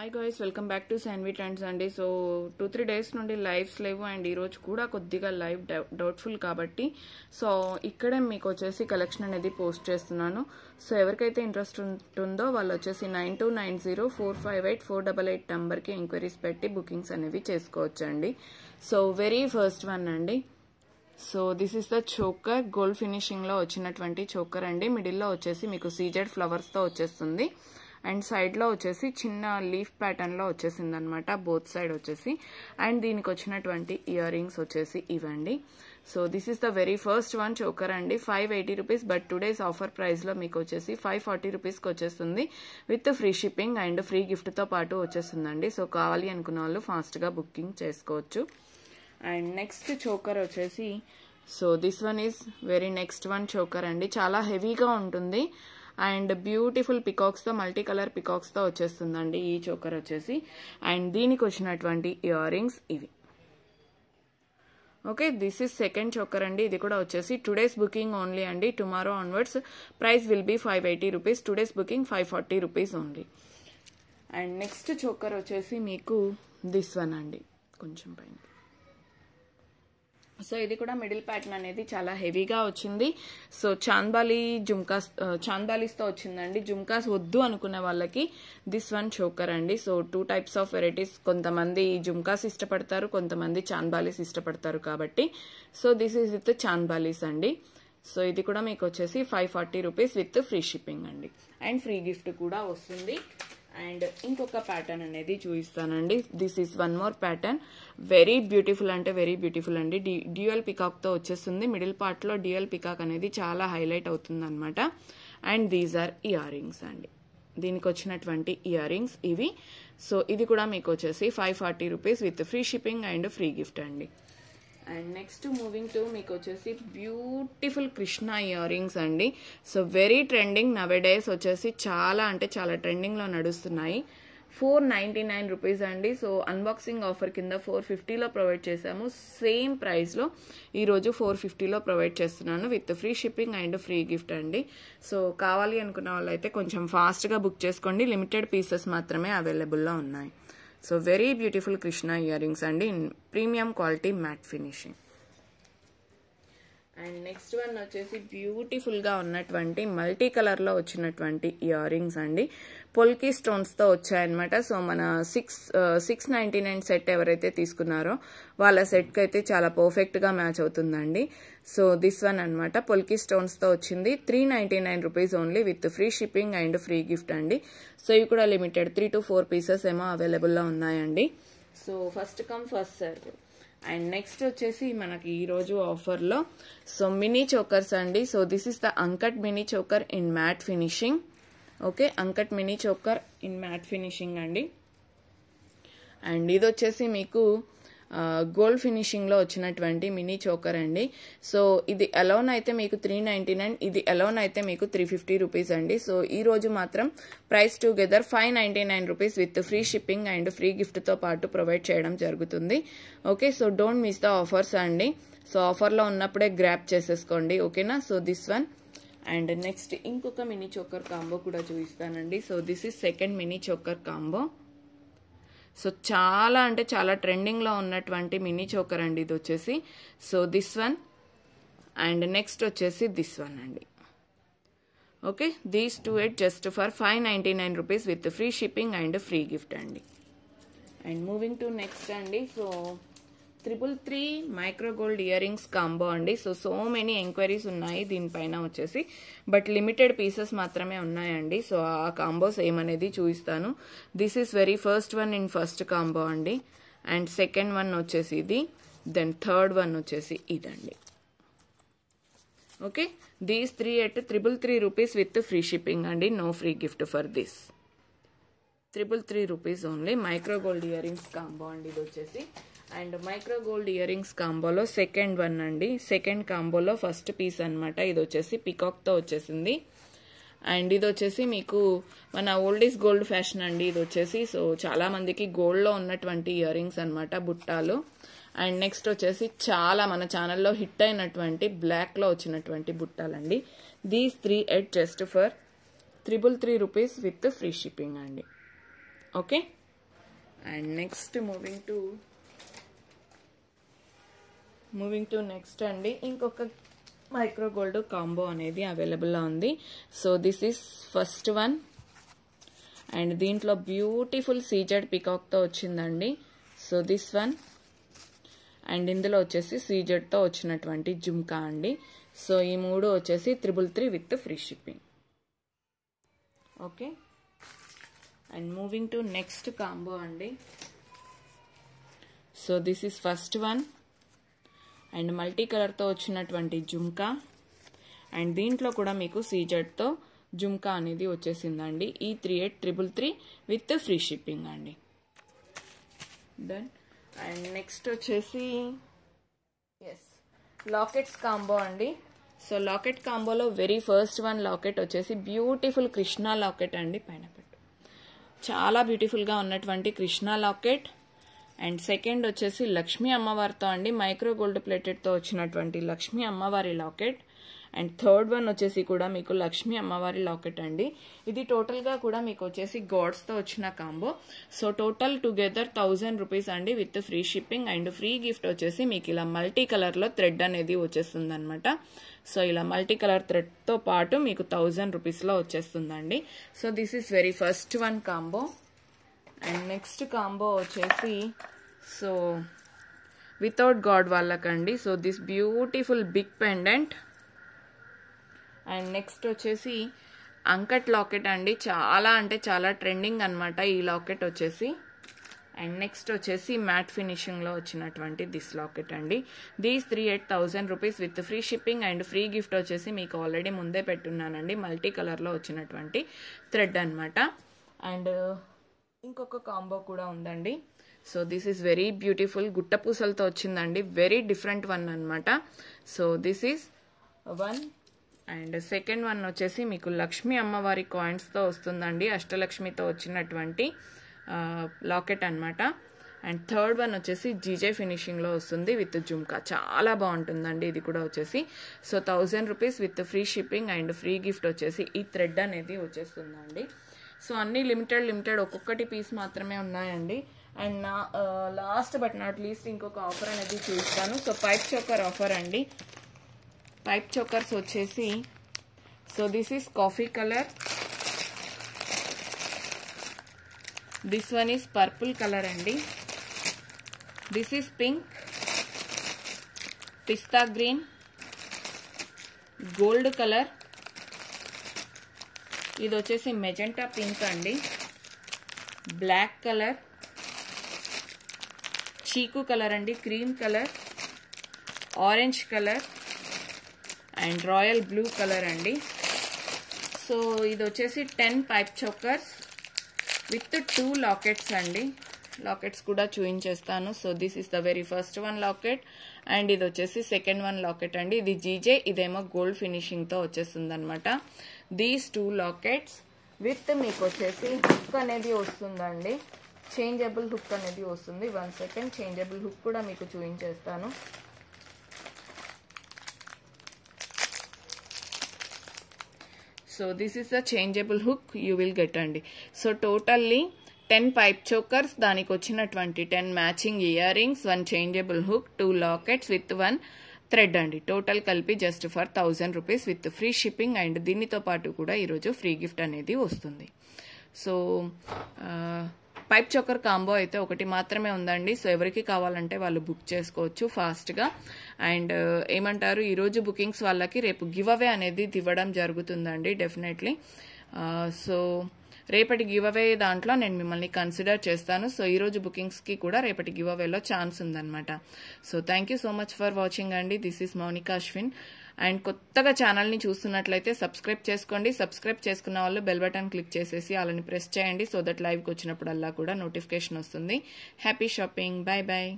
hi guys welcome back to Shanvi Trends అండి so two three days నుండి lives లేవు and ఈరోజు కూడా కొద్దిగా లైవ్ డౌట్ఫుల్ కాబట్టి సో ఇక్కడే మీకు వచ్చేసి కలెక్షన్ అనేది పోస్ట్ చేస్తున్నాను సో ఎవరికైతే ఇంట్రెస్ట్ ఉంటుందో వాళ్ళు వచ్చేసి nine two nine zero four five eight four double eight నెంబర్కి ఎంక్వైరీస్ పెట్టి బుకింగ్స్ అనేవి చేసుకోవచ్చు అండి సో వెరీ ఫస్ట్ వన్ అండి so this is the choker gold ఫినిషింగ్లో వచ్చినటువంటి చోకర్ అండి మిడిల్లో వచ్చేసి మీకు సీజెడ్ ఫ్లవర్స్తో వచ్చేస్తుంది అండ్ సైడ్లో వచ్చేసి చిన్న లీఫ్ ప్యాటర్న్లో వచ్చేసింది అనమాట బోత్ సైడ్ వచ్చేసి అండ్ దీనికి వచ్చినటువంటి ఇయర్ రింగ్స్ వచ్చేసి ఇవండి so this is the very first one choker అండి five eighty rupees but today's offer ప్రైస్లో మీకు వచ్చేసి ఫైవ్ ఫార్టీ రూపీస్కి వచ్చేస్తుంది with free shipping and free గిఫ్ట్తో పాటు వచ్చేస్తుందండి సో కావాలి అనుకున్న వాళ్ళు ఫాస్ట్గా బుకింగ్ చేసుకోవచ్చు అండ్ నెక్స్ట్ చోకర్ వచ్చేసి so this one is very next one choker అండి చాలా హెవీగా ఉంటుంది అండ్ బ్యూటిఫుల్ పికాక్స్తో మల్టీ కలర్ పికాక్స్తో వచ్చేస్తుందండి ఈ చోకర్ వచ్చేసి అండ్ దీనికి వచ్చినటువంటి ఇయర్ రింగ్స్ ఇవి okay this is second choker అండి ఇది కూడా వచ్చేసి టుడేస్ బుకింగ్ ఓన్లీ అండి tomorrow onwards price will be five eighty rupees today's booking five forty rupees only and next choker వచ్చేసి మీకు దిస్ వన్ అండి కొంచెం పైన సో ఇది కూడా మిడిల్ ప్యాటర్న్ అనేది చాలా హెవీగా వచ్చింది సో చాందాలి జుమ్కాస్ చాందాలీస్తో వచ్చిందండి జుమ్కాస్ వద్దు అనుకున్న వాళ్ళకి దిస్ వన్ చోకర్ అండి so two types of varieties కొంతమంది జుమ్కాస్ ఇష్టపడతారు కొంతమంది చాందాలీస్ ఇష్టపడతారు కాబట్టి so this is with chandbalis అండి సో ఇది కూడా మీకు వచ్చేసి five forty rupees with free shipping అండి అండ్ ఫ్రీ గిఫ్ట్ కూడా వస్తుంది అండ్ ఇంకొక ప్యాటర్న్ అనేది చూపిస్తానండి this is one more pattern very beautiful అంటే వెరీ బ్యూటిఫుల్ అండి డి డ్యూఎల్ పికాక్తో వచ్చేస్తుంది మిడిల్ పార్ట్లో డియువల్ పికాక్ అనేది చాలా హైలైట్ అవుతుంది అనమాట అండ్ దీస్ ఆర్ ఇయర్ అండి దీనికి వచ్చినటువంటి ఇయర్ రింగ్స్ ఇవి సో ఇది కూడా మీకు వచ్చేసి five forty rupees with free shipping and free gift అండి అండ్ నెక్స్ట్ మూవింగ్ టు మీకు వచ్చేసి బ్యూటిఫుల్ కృష్ణ ఇయర్ రింగ్స్ అండి సో వెరీ ట్రెండింగ్ నవెడేస్ వచ్చేసి చాలా అంటే చాలా ట్రెండింగ్లో నడుస్తున్నాయి ఫోర్ నైంటీ నైన్ రూపీస్ అండి సో అన్బాక్సింగ్ ఆఫర్ కింద ఫోర్ ఫిఫ్టీలో ప్రొవైడ్ చేశాము సేమ్ ప్రైస్లో ఈరోజు ఫోర్ ఫిఫ్టీలో ప్రొవైడ్ చేస్తున్నాను with free shipping and free gift అండి సో కావాలి అనుకున్న వాళ్ళైతే కొంచెం ఫాస్ట్గా బుక్ చేసుకోండి లిమిటెడ్ పీసెస్ మాత్రమే అవైలబుల్లో ఉన్నాయి so very beautiful Krishna earrings అండి premium quality matte finishing and next one వచ్చేసి బ్యూటిఫుల్గా ఉన్నటువంటి మల్టీ కలర్లో వచ్చినటువంటి ఇయర్ రింగ్స్ అండి పొల్కీ స్టోన్స్తో వచ్చాయన్నమాట సో మన six six ninety nine set ఎవరైతే తీసుకున్నారో వాళ్ళ సెట్కి అయితే చాలా పర్ఫెక్ట్గా మ్యాచ్ అవుతుందండి సో దిస్ వన్ అనమాట పొల్కీ స్టోన్స్తో వచ్చింది three ninety nine rupees only with free shipping and free gift అండి సో ఇవి కూడా limited three to four pieces ఏమో అవైలబుల్లో ఉన్నాయండి so first come first serve and next వచ్చేసి మనకి ఈరోజు ఆఫర్లో సో మినీ చోకర్స్ అండి so this is the uncut mini choker in matte finishing okay uncut mini choker in matte finishing అండి and ఇది వచ్చేసి మీకు గోల్డ్ ఫినిషింగ్లో వచ్చినటువంటి మినీ చోకర్ అండి సో ఇది అలోన్ అయితే మీకు త్రీ నైంటీ నైన్ ఇది అలోన్ అయితే మీకు త్రీ ఫిఫ్టీ రూపీస్ అండి సో ఈ రోజు మాత్రం price together five ninety nine rupees with free shipping and free గిఫ్ట్తో పాటు ప్రొవైడ్ చేయడం జరుగుతుంది okay so don't miss the offers అండి సో ఆఫర్లో ఉన్నప్పుడే గ్రాప్ చేసేసుకోండి ఓకేనా so this one and next ఇంకొక మినీ చోకర్ కాంబో కూడా చూపిస్తానండి so this is second mini choker combo so చాలా అంటే చాలా ట్రెండింగ్లో ఉన్నటువంటి మినీ చోకర్ అండి ఇది వచ్చేసి so this one and next వచ్చేసి దిస్ వన్ అండి okay these two at just for five ninety nine rupees with free shipping and free gift అండి అండ్ మూవింగ్ టు నెక్స్ట్ అండి so triple three micro gold earrings combo అండి so so many enquiries ఉన్నాయి దీనిపైన వచ్చేసి but limited pieces మాత్రమే ఉన్నాయండి so ఆ combos ఏమనేది చూపిస్తాను this is very first one in first combo అండి అండ్ సెకండ్ వన్ వచ్చేసి ఇది దెన్ థర్డ్ వన్ వచ్చేసి ఇదండి okay these three at triple three rupees with free shipping అండి no free gift for this triple three rupees only micro gold earrings combo అండి ఇది వచ్చేసి and micro gold earrings కాంబోలో second one అండి second కాంబోలో first piece అనమాట ఇది వచ్చేసి పికాక్తో వచ్చేసింది అండ్ ఇది వచ్చేసి మీకు మన ఓల్డ్ గోల్డ్ ఫ్యాషన్ అండి ఇది వచ్చేసి సో చాలామందికి గోల్డ్లో ఉన్నటువంటి ఇయర్ రింగ్స్ అనమాట బుట్టాలు అండ్ నెక్స్ట్ వచ్చేసి చాలా మన ఛానల్లో హిట్ అయినటువంటి బ్లాక్లో వచ్చినటువంటి బుట్టాలండి these three at just for triple three rupees with free shipping అండి okay and next moving to moving to next అండి ఇంకొక మైక్రో గోల్డ్ కాంబో అనేది అవైలబుల్లో ఉంది so this is first one and దీంట్లో బ్యూటిఫుల్ సీజెడ్ పికాక్తో వచ్చిందండి సో దిస్ వన్ అండ్ ఇందులో వచ్చేసి సీజెడ్తో వచ్చినటువంటి జుమ్కా అండి సో ఈ మూడు వచ్చేసి triple three with free shipping okay and moving to next combo అండి so this is first one and multi కలర్తో వచ్చినటువంటి జుంకా అండ్ దీంట్లో కూడా మీకు సీజెడ్తో జుంకా అనేది వచ్చేసిందండి ఈ three eight triple three with free shipping అండి దెన్ అండ్ నెక్స్ట్ వచ్చేసి ఎస్ లాకెట్స్ కాంబో అండి సో లాకెట్ కాంబోలో వెరీ ఫస్ట్ వన్ లాకెట్ వచ్చేసి బ్యూటిఫుల్ కృష్ణా లాకెట్ అండి పైన పెట్టు చాలా బ్యూటిఫుల్గా ఉన్నటువంటి కృష్ణా లాకెట్ అండ్ సెకండ్ వచ్చేసి లక్ష్మీ అమ్మవారితో అండి మైక్రో గోల్డ్ ప్లేటెడ్తో వచ్చినటువంటి లక్ష్మీ అమ్మవారి లాకెట్ అండ్ థర్డ్ వన్ వచ్చేసి కూడా మీకు లక్ష్మీ అమ్మవారి లాకెట్ అండి ఇది టోటల్గా కూడా మీకు వచ్చేసి గాడ్స్తో వచ్చిన combo so total together thousand rupees అండి with free shipping and free gift వచ్చేసి మీకు ఇలా మల్టీ కలర్లో థ్రెడ్ అనేది వచ్చేస్తుంది అనమాట సో ఇలా మల్టీ కలర్ థ్రెడ్తో పాటు మీకు థౌజండ్ రూపీస్లో వచ్చేస్తుందండి so this is very first one combo and next combo వచ్చేసి సో వితౌట్ గాడ్ వాళ్ళకండి so this beautiful big pendant and next వచ్చేసి అంకట్ లాకెట్ అండి చాలా అంటే చాలా ట్రెండింగ్ అనమాట ఈ లాకెట్ వచ్చేసి అండ్ నెక్స్ట్ వచ్చేసి మ్యాట్ ఫినిషింగ్లో వచ్చినటువంటి దిస్ లాకెట్ అండి these three eight thousand rupees with free shipping and free gift వచ్చేసి మీకు ఆల్రెడీ ముందే పెట్టున్నానండి మల్టీ కలర్లో వచ్చినటువంటి థ్రెడ్ అనమాట అండ్ ఇంకొక కాంబో కూడా ఉందండి so this is very beautiful గుట్ట పూసలతో వచ్చిందండి వెరీ డిఫరెంట్ వన్ అనమాట so this is one and second one వచ్చేసి మీకు లక్ష్మీ అమ్మవారి కాయిన్స్తో వస్తుందండి అష్టలక్ష్మితో వచ్చినటువంటి లాకెట్ అనమాట అండ్ థర్డ్ వన్ వచ్చేసి జీజే ఫినిషింగ్లో వస్తుంది విత్ జుమ్కా చాలా బాగుంటుందండి ఇది కూడా వచ్చేసి so thousand rupees with free shipping and free gift వచ్చేసి ఈ థ్రెడ్ అనేది వచ్చేస్తుందండి సో అన్నీ లిమిటెడ్ లిమిటెడ్ ఒక్కొక్కటి పీస్ మాత్రమే ఉన్నాయండి అండ్ నా లాస్ట్ బట్ నాట్ లీస్ట్ ఇంకొక ఆఫర్ అనేది చూస్తాను సో పైప్ చోకర్ ఆఫర్ అండి పైప్ చోకర్స్ వచ్చేసి so this is coffee colour this one is purple colour అండి this is pink pista green gold colour ఇది వచ్చేసి మెజెంటా పింక్ అండి బ్లాక్ కలర్ చీకు కలర్ అండి cream colour orange colour and royal blue colour అండి so ఇది వచ్చేసి ten pipe chokers with two lockets అండి lockets కూడా చూయించేస్తాను so this is the very first one locket and ఇది వచ్చేసి సెకండ్ వన్ లాకెట్ అండి ఇది జీజే ఇదేమో గోల్డ్ ఫినిషింగ్తో వచ్చేస్తుంది అనమాట దీస్ టూ లాకెట్స్ విత్ మీకు వచ్చేసి హుక్ అనేది వస్తుందండి చేంజబుల్ హుక్ అనేది వస్తుంది వన్ సెకండ్ చేంజబుల్ హుక్ కూడా మీకు చూపించేస్తాను so this is the changeable hook you will get అండి so totally ten pipe chokers దానికి వచ్చినటువంటి ten matching earrings one changeable hook two lockets with one thread అండి total కలిపి just for thousand rupees with free shipping and దీనితో పాటు కూడా ఈరోజు free gift అనేది వస్తుంది సో పైప్ చోకర్ కాంబో అయితే ఒకటి మాత్రమే ఉందండి సో ఎవరికి కావాలంటే వాళ్ళు బుక్ చేసుకోవచ్చు ఫాస్ట్గా అండ్ ఏమంటారు ఈరోజు బుకింగ్స్ వాళ్ళకి రేపు గివ్ అవే అనేది ఇవ్వడం జరుగుతుందండి డెఫినెట్లీ సో రేపటి గివ్ అవే దాంట్లో నేను మిమ్మల్ని కన్సిడర్ చేస్తాను సో ఈరోజు బుకింగ్స్కి కూడా రేపటి గివ్ అవేలో ఛాన్స్ ఉందన్నమాట so thank you so much for watching అండి this is Mounika Ashwin and కొత్తగా ఛానల్ని చూస్తున్నట్లయితే సబ్స్క్రైబ్ చేసుకోండి సబ్స్క్రైబ్ చేసుకున్న వాళ్ళు బెల్ బటన్ క్లిక్ చేసేసి వాళ్ళని ప్రెస్ చేయండి సో దట్ లైవ్కి వచ్చినప్పుడల్లా కూడా నోటిఫికేషన్ వస్తుంది హ్యాపీ షాపింగ్ బాయ్ బాయ్